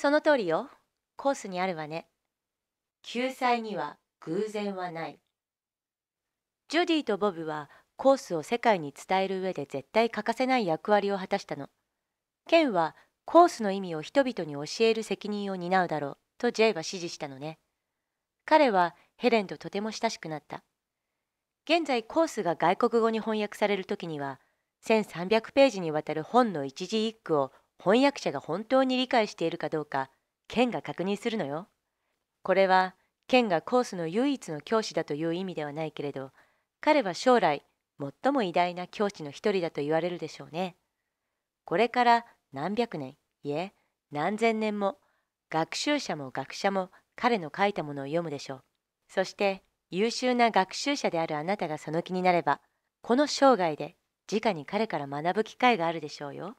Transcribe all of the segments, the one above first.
その通りよ。コースにあるわね。救済には偶然はない。ジュディとボブはコースを世界に伝える上で絶対欠かせない役割を果たしたの。ケンはコースの意味を人々に教える責任を担うだろうとジェイは指示したのね。彼はヘレンととても親しくなった。現在コースが外国語に翻訳される時には1300ページにわたる本の一字一句を翻訳者が本当に理解しているかどうか県が確認するのよ。これは県がコースの唯一の教師だという意味ではないけれど彼は将来最も偉大な教師の一人だと言われるでしょうね。これから何百年いえ何千年も学習者も学者も彼の書いたものを読むでしょう。そして優秀な学習者であるあなたがその気になればこの生涯で直に彼から学ぶ機会があるでしょうよ。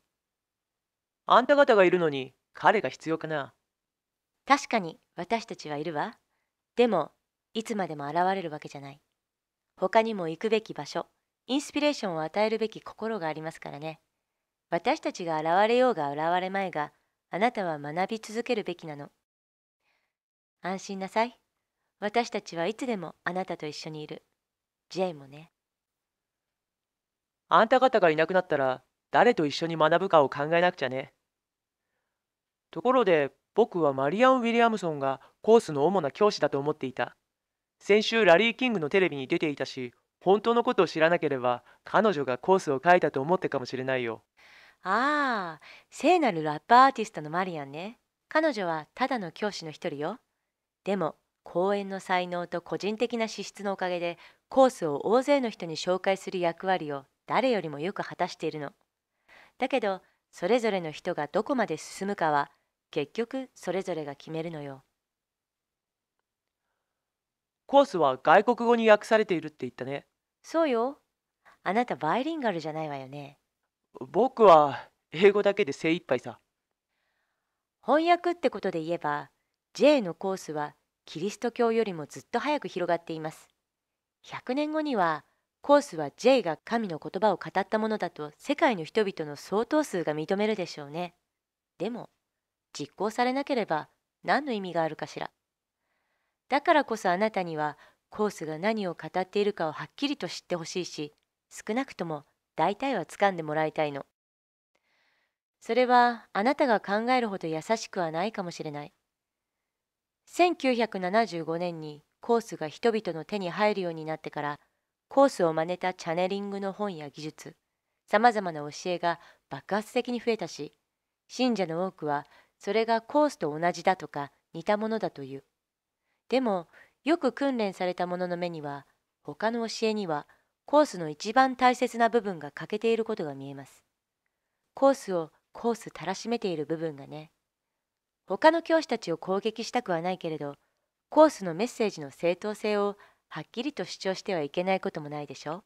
あんた方がいるのに彼が必要かな確かに私たちはいるわでもいつまでも現れるわけじゃない他にも行くべき場所インスピレーションを与えるべき心がありますからね私たちが現れようが現れまいがあなたは学び続けるべきなの安心なさい私たちはいつでもあなたと一緒にいるジェイもねあんた方がいなくなったら誰と一緒に学ぶかを考えなくちゃねところで僕はマリアン・ウィリアムソンがコースの主な教師だと思っていた先週ラリー・キングのテレビに出ていたし本当のことを知らなければ彼女がコースを書いたと思ってかもしれないよああ聖なるラッーアーティストのマリアンね彼女はただの教師の一人よでも講演の才能と個人的な資質のおかげでコースを大勢の人に紹介する役割を誰よりもよく果たしているのだけどそれぞれの人がどこまで進むかは結局それぞれが決めるのよコースは外国語に訳されているって言ったねそうよあなたバイリンガルじゃないわよね僕は英語だけで精一杯さ翻訳ってことで言えば J のコースはキリスト教よりもずっと早く広がっています100年後にはコースは J が神の言葉を語ったものだと世界の人々の相当数が認めるでしょうねでも実行されなければ何の意味があるかしら。だからこそあなたにはコースが何を語っているかをはっきりと知ってほしいし少なくとも大体は掴んでもらいたいの。それはあなたが考えるほど優しくはないかもしれない。1975年にコースが人々の手に入るようになってからコースを真似たチャネリングの本や技術さまざまな教えが爆発的に増えたし信者の多くはそれがコースと同じだとか似たものだという。でも、よく訓練された者の目には、他の教えにはコースの一番大切な部分が欠けていることが見えます。コースをコースたらしめている部分がね。他の教師たちを攻撃したくはないけれど、コースのメッセージの正当性をはっきりと主張してはいけないこともないでしょう。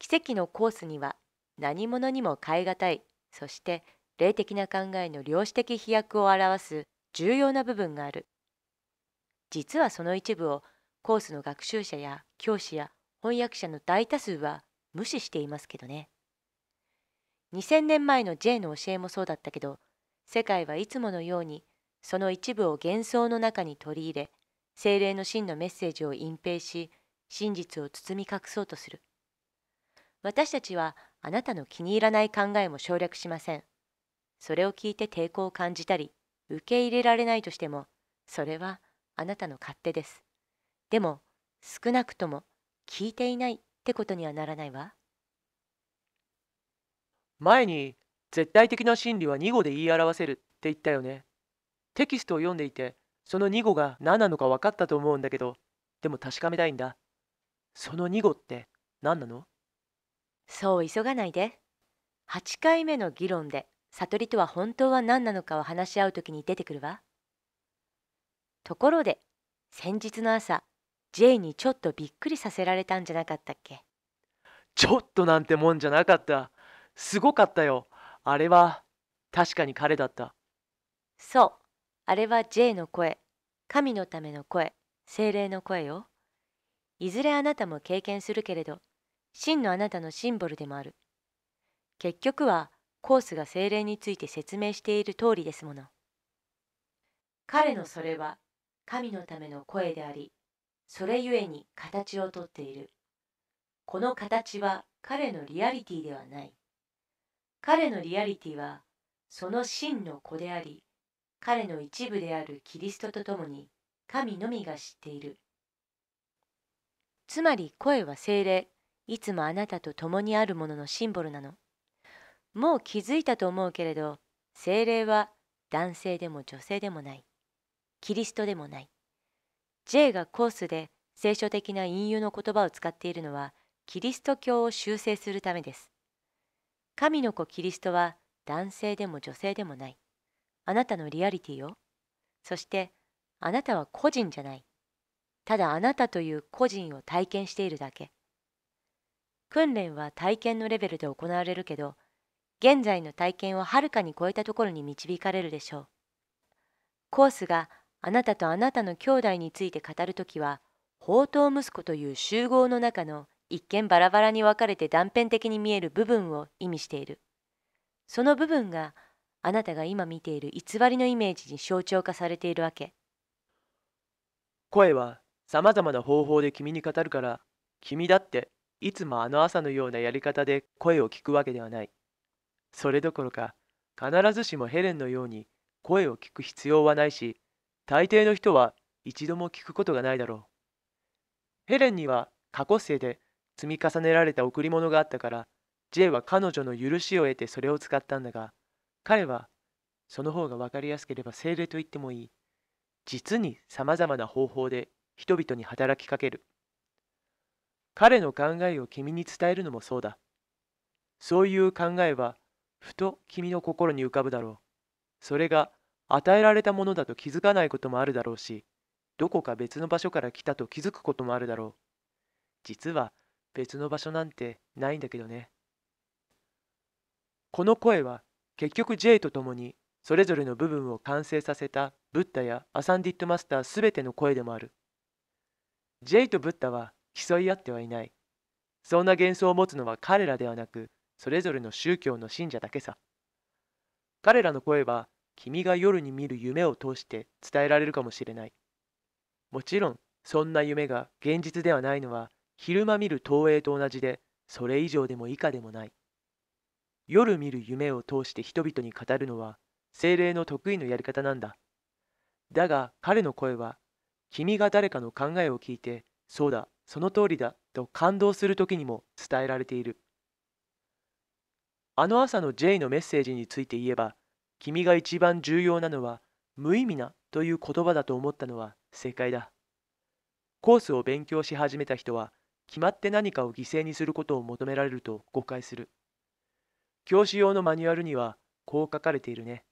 奇跡のコースには何者にも代え難い、そして霊的な考えの量子的飛躍を表す重要な部分がある実はその一部をコースの学習者や教師や翻訳者の大多数は無視していますけどね2000年前の J の教えもそうだったけど世界はいつものようにその一部を幻想の中に取り入れ精霊の真のメッセージを隠蔽し真実を包み隠そうとする私たちはあなたの気に入らない考えも省略しませんそれを聞いて抵抗を感じたり受け入れられないとしてもそれはあなたの勝手ですでも少なくとも聞いていないってことにはならないわ前に絶対的な真理は2語で言い表せるって言ったよねテキストを読んでいてその2語が何なのか分かったと思うんだけどでも確かめたいんだその2語って何なのそう急がないで8回目の議論で悟りとは本当は何なのかを話し合う時に出てくるわところで先日の朝 J にちょっとびっくりさせられたんじゃなかったっけちょっとなんてもんじゃなかったすごかったよあれは確かに彼だったそうあれは J の声神のための声精霊の声よいずれあなたも経験するけれど真のあなたのシンボルでもある結局はコースが精霊について説明している通りですもの彼のそれは神のための声でありそれゆえに形をとっているこの形は彼のリアリティではない彼のリアリティはその真の子であり彼の一部であるキリストと共に神のみが知っているつまり声は精霊いつもあなたと共にあるもののシンボルなのもう気づいたと思うけれど精霊は男性でも女性でもないキリストでもない J がコースで聖書的な隠喩の言葉を使っているのはキリスト教を修正するためです神の子キリストは男性でも女性でもないあなたのリアリティよそしてあなたは個人じゃないただあなたという個人を体験しているだけ訓練は体験のレベルで行われるけど現在の体験をはるかに超えたところに導かれるでしょう。コースがあなたとあなたの兄弟について語るときは、宝刀息子という集合の中の一見バラバラに分かれて断片的に見える部分を意味している。その部分があなたが今見ている偽りのイメージに象徴化されているわけ。声はさまざまな方法で君に語るから、君だっていつもあの朝のようなやり方で声を聞くわけではない。それどころか必ずしもヘレンのように声を聞く必要はないし大抵の人は一度も聞くことがないだろうヘレンには過去世で積み重ねられた贈り物があったから J は彼女の許しを得てそれを使ったんだが彼はその方が分かりやすければ精霊と言ってもいい実にさまざまな方法で人々に働きかける彼の考えを君に伝えるのもそうだそういう考えはふと君の心に浮かぶだろう。それが与えられたものだと気づかないこともあるだろうし、どこか別の場所から来たと気づくこともあるだろう。実は別の場所なんてないんだけどね。この声は結局 J と共にそれぞれの部分を完成させたブッダやアサンディットマスター全ての声でもある。J とブッダは競い合ってはいない。そんな幻想を持つのは彼らではなく、それぞれの宗教の信者だけさ彼らの声は君が夜に見る夢を通して伝えられるかもしれないもちろんそんな夢が現実ではないのは昼間見る東映と同じでそれ以上でも以下でもない夜見る夢を通して人々に語るのは精霊の得意のやり方なんだだが彼の声は君が誰かの考えを聞いてそうだその通りだと感動する時にも伝えられているあの朝の J のメッセージについて言えば、君が一番重要なのは、無意味なという言葉だと思ったのは正解だ。コースを勉強し始めた人は、決まって何かを犠牲にすることを求められると誤解する。教師用のマニュアルには、こう書かれているね。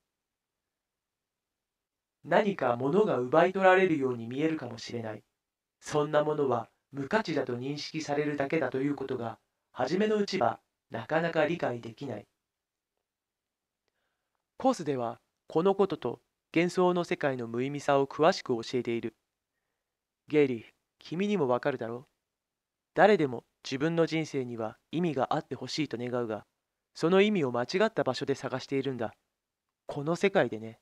何か物が奪い取られるように見えるかもしれない。そんなものは無価値だと認識されるだけだということが、初めのうちはなかなか理解できないコースではこのことと幻想の世界の無意味さを詳しく教えているゲイリー君にもわかるだろう誰でも自分の人生には意味があってほしいと願うがその意味を間違った場所で探しているんだこの世界でね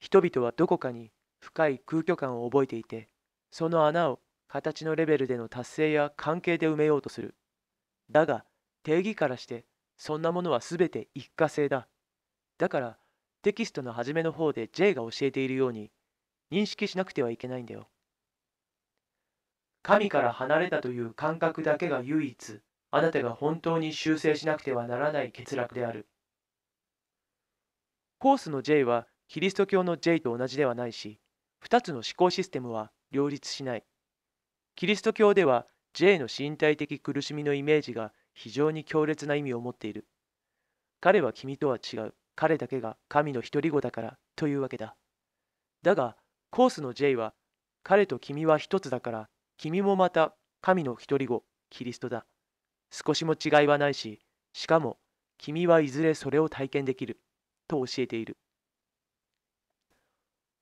人々はどこかに深い空虚感を覚えていてその穴を形のレベルでの達成や関係で埋めようとするだが、定義からして、そんなものは全て一過性だ。だから、テキストの初めの方で J が教えているように、認識しなくてはいけないんだよ。神から離れたという感覚だけが唯一、あなたが本当に修正しなくてはならない欠落である。コースの J は、キリスト教の J と同じではないし、2つの思考システムは両立しない。キリスト教では、J の身体的苦しみのイメージが非常に強烈な意味を持っている。彼は君とは違う。彼だけが神の独り子だからというわけだ。だが、コースの J は、彼と君は一つだから、君もまた神の独り子、キリストだ。少しも違いはないし、しかも、君はいずれそれを体験できる、と教えている。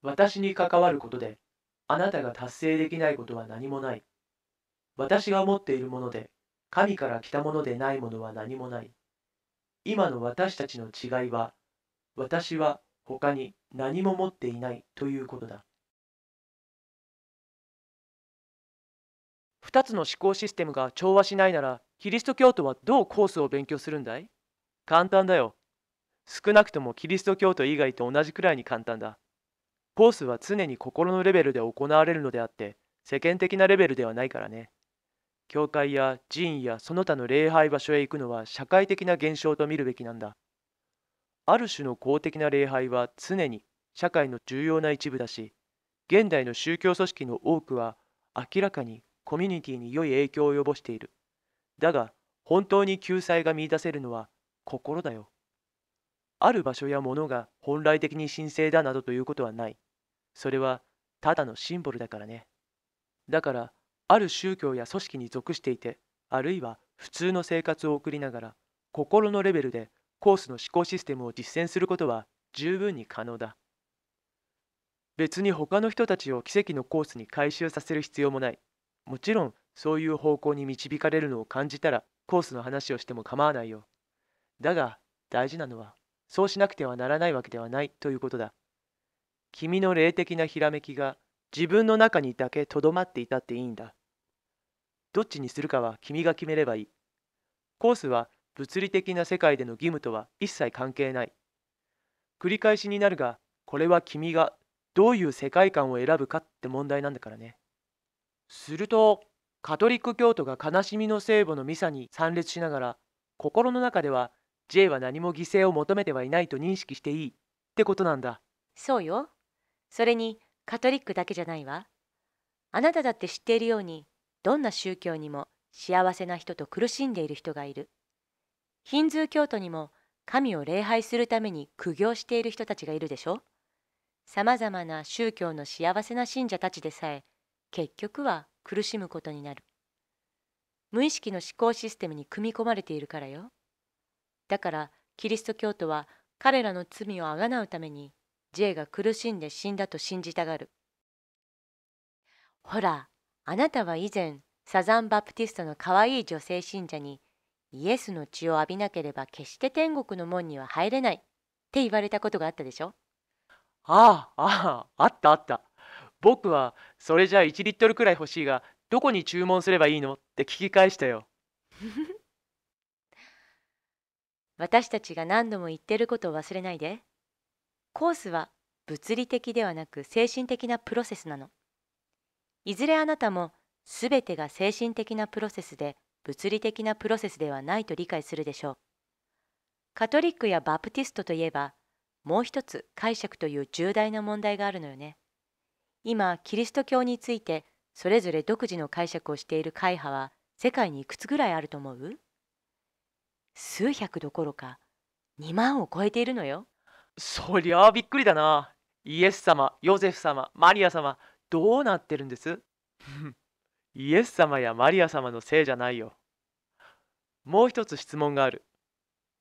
私に関わることで、あなたが達成できないことは何もない。私が持っているもので、神から来たものでないものは何もない。今の私たちの違いは、私は他に何も持っていないということだ。2つの思考システムが調和しないなら、キリスト教徒はどうコースを勉強するんだい簡単だよ。少なくともキリスト教徒以外と同じくらいに簡単だ。コースは常に心のレベルで行われるのであって、世間的なレベルではないからね。教会や寺院やその他の礼拝場所へ行くのは社会的な現象と見るべきなんだ。ある種の公的な礼拝は常に社会の重要な一部だし、現代の宗教組織の多くは明らかにコミュニティに良い影響を及ぼしている。だが、本当に救済が見いだせるのは心だよ。ある場所やものが本来的に神聖だなどということはない。それはただのシンボルだからね。だから、ある宗教や組織に属していてあるいは普通の生活を送りながら心のレベルでコースの思考システムを実践することは十分に可能だ別に他の人たちを奇跡のコースに回収させる必要もないもちろんそういう方向に導かれるのを感じたらコースの話をしても構わないよだが大事なのはそうしなくてはならないわけではないということだ君の霊的なひらめきが自分の中にだけとどまっていたっていいんだ。どっちにするかは君が決めればいい。コースは物理的な世界での義務とは一切関係ない。繰り返しになるが、これは君がどういう世界観を選ぶかって問題なんだからね。すると、カトリック教徒が悲しみの聖母のミサに参列しながら、心の中では J は何も犠牲を求めてはいないと認識していいってことなんだ。そうよ。それに、カトリックだけじゃないわあなただって知っているようにどんな宗教にも幸せな人と苦しんでいる人がいるヒンズー教徒にも神を礼拝するために苦行している人たちがいるでしょさまざまな宗教の幸せな信者たちでさえ結局は苦しむことになる無意識の思考システムに組み込まれているからよだからキリスト教徒は彼らの罪をあがなうために J が苦しんで死んだと信じたがる。ほら、あなたは以前、サザン・バプティストの可愛い女性信者に、イエスの血を浴びなければ決して天国の門には入れないって言われたことがあったでしょああ、ああ、あったあった。僕は、それじゃあ1リットルくらい欲しいが、どこに注文すればいいのって聞き返したよ。私たちが何度も言ってることを忘れないで。コースは物理的ではなく精神的なプロセスなのいずれあなたも全てが精神的なプロセスで物理的なプロセスではないと理解するでしょうカトリックやバプティストといえばもう一つ解釈という重大な問題があるのよね今キリスト教についてそれぞれ独自の解釈をしている会派は世界にいくつぐらいあると思う数百どころか2万を超えているのよ。そりゃあびっくりだな。イエス様、ヨゼフ様、マリア様、どうなってるんです イエス様やマリア様のせいじゃないよ。もう一つ質問がある。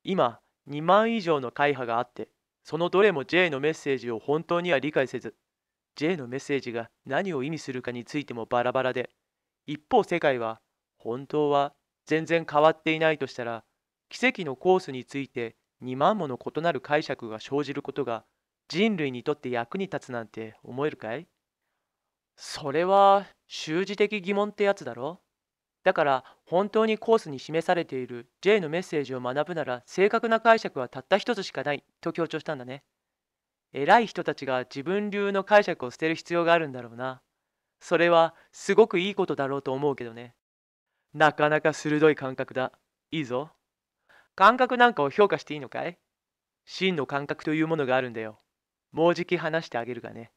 今、2万以上の会派があって、そのどれも J のメッセージを本当には理解せず、J のメッセージが何を意味するかについてもバラバラで、一方世界は、本当は全然変わっていないとしたら、奇跡のコースについて2万もの異なる解釈が生じることが人類にとって役に立つなんて思えるかいそれは習字的疑問ってやつだろだから本当にコースに示されている J のメッセージを学ぶなら正確な解釈はたった一つしかないと強調したんだね。偉い人たちが自分流の解釈を捨てる必要があるんだろうな。それはすごくいいことだろうと思うけどね。なかなか鋭い感覚だ。いいぞ。感覚なんかを評価していいのかい真の感覚というものがあるんだよ。もうじき話してあげるがね。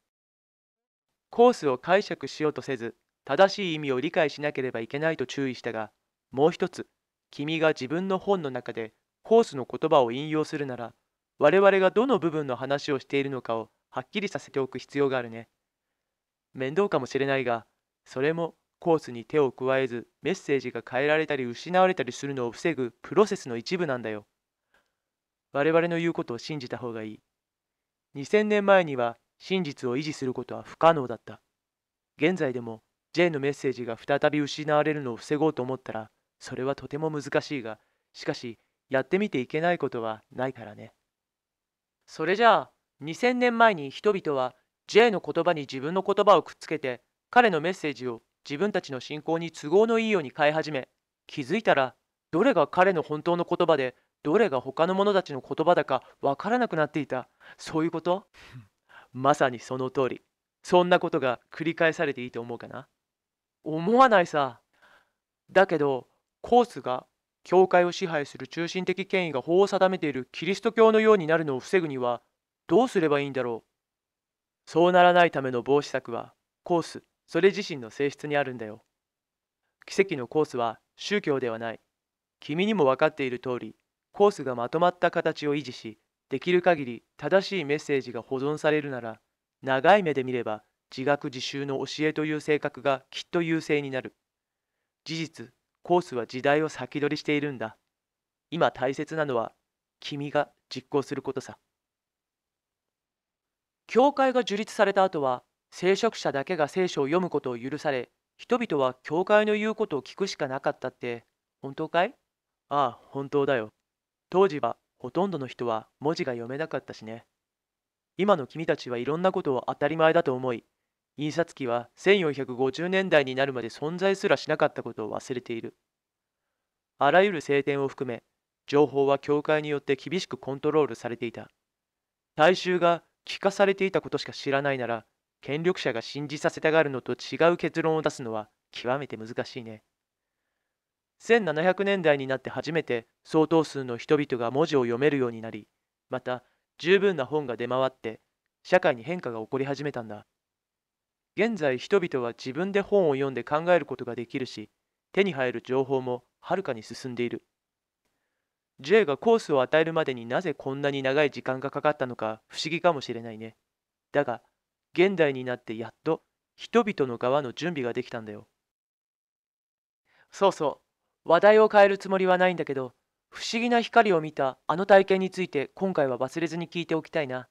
コースを解釈しようとせず、正しい意味を理解しなければいけないと注意したが、もう一つ、君が自分の本の中でコースの言葉を引用するなら、我々がどの部分の話をしているのかをはっきりさせておく必要があるね。面倒かもしれないが、それもコースに手を加えずメッセージが変えられたり失われたりするのを防ぐプロセスの一部なんだよ。我々の言うことを信じた方がいい。2000年前には真実を維持することは不可能だった。現在でも J のメッセージが再び失われるのを防ごうと思ったらそれはとても難しいがしかしやってみていけないことはないからね。それじゃあ2000年前に人々は J の言葉に自分の言葉をくっつけて彼のメッセージを自分たちの信仰に都合のいいように変え始め気づいたらどれが彼の本当の言葉でどれが他の者たちの言葉だかわからなくなっていたそういうことまさにその通りそんなことが繰り返されていいと思うかな思わないさだけどコースが教会を支配する中心的権威が法を定めているキリスト教のようになるのを防ぐにはどうすればいいんだろうそうならないための防止策はコースそれ自身の性質にあるんだよ。奇跡のコースは宗教ではない。君にも分かっている通り、コースがまとまった形を維持し、できる限り正しいメッセージが保存されるなら、長い目で見れば自学自習の教えという性格がきっと優勢になる。事実、コースは時代を先取りしているんだ。今大切なのは、君が実行することさ。教会が樹立された後は、聖職者だけが聖書を読むことを許され、人々は教会の言うことを聞くしかなかったって、本当かいああ、本当だよ。当時はほとんどの人は文字が読めなかったしね。今の君たちはいろんなことを当たり前だと思い、印刷機は1450年代になるまで存在すらしなかったことを忘れている。あらゆる聖典を含め、情報は教会によって厳しくコントロールされていた。大衆が聞かされていたことしか知らないなら、権力者が信じさせたがるのと違う結論を出すのは極めて難しいね。1700年代になって初めて相当数の人々が文字を読めるようになり、また十分な本が出回って社会に変化が起こり始めたんだ。現在人々は自分で本を読んで考えることができるし、手に入る情報もはるかに進んでいる。J がコースを与えるまでになぜこんなに長い時間がかかったのか不思議かもしれないね。だが、現代になってやっと人々の側の準備ができたんだよ。そうそう、話題を変えるつもりはないんだけど、不思議な光を見たあの体験について今回は忘れずに聞いておきたいな。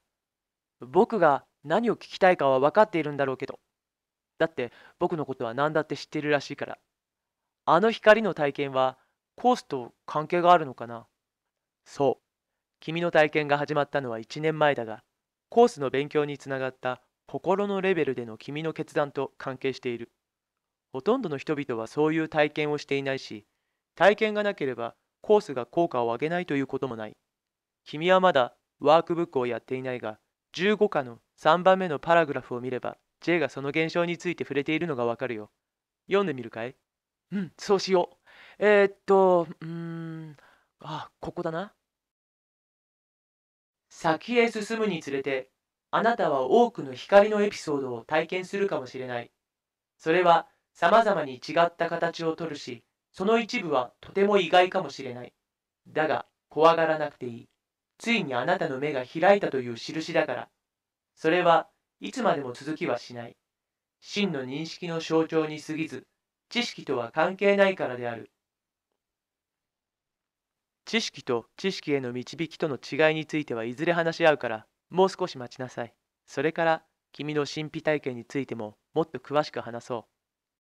僕が何を聞きたいかは分かっているんだろうけど。だって僕のことは何だって知ってるらしいから。あの光の体験はコースと関係があるのかなそう。君の体験が始まったのは1年前だが、コースの勉強につながった心のレベルでの君の決断と関係しているほとんどの人々はそういう体験をしていないし体験がなければコースが効果を上げないということもない君はまだワークブックをやっていないが15課の3番目のパラグラフを見れば J がその現象について触れているのがわかるよ読んでみるかいうんそうしようえー、っとうんあここだな先へ進むにつれてあなたは多くの光のエピソードを体験するかもしれない。それは様々に違った形をとるし、その一部はとても意外かもしれない。だが、怖がらなくていい。ついにあなたの目が開いたという印だから。それはいつまでも続きはしない。真の認識の象徴に過ぎず、知識とは関係ないからである。知識と知識への導きとの違いについてはいずれ話し合うからもう少し待ちなさい。それから君の神秘体験についてももっと詳しく話そう。